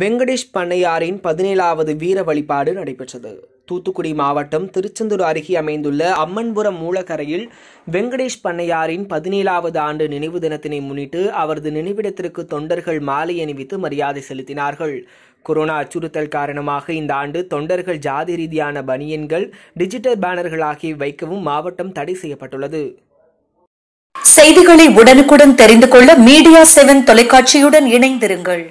வெங்கடேஷ் பண்ணையாரின் பதினேழாவது வீர வழிபாடு நடைபெற்றது தூத்துக்குடி மாவட்டம் திருச்செந்தூர் அருகே அமைந்துள்ள அம்மன்புரம் மூலக்கரையில் வெங்கடேஷ் பண்ணையாரின் பதினேழாவது ஆண்டு நினைவு தினத்தினை முன்னிட்டு அவரது நினைவிடத்திற்கு தொண்டர்கள் மாலை அணிவித்து மரியாதை செலுத்தினார்கள் கொரோனா அச்சுறுத்தல் காரணமாக இந்த ஆண்டு தொண்டர்கள் ஜாதி ரீதியான பனியன்கள் டிஜிட்டல் பேனர்கள் ஆகிய வைக்கவும் மாவட்டம் தடை செய்யப்பட்டுள்ளது செய்திகளை உடனுக்குடன் தெரிந்து கொள்ள மீடியா செவன் தொலைக்காட்சியுடன் இணைந்திருங்கள்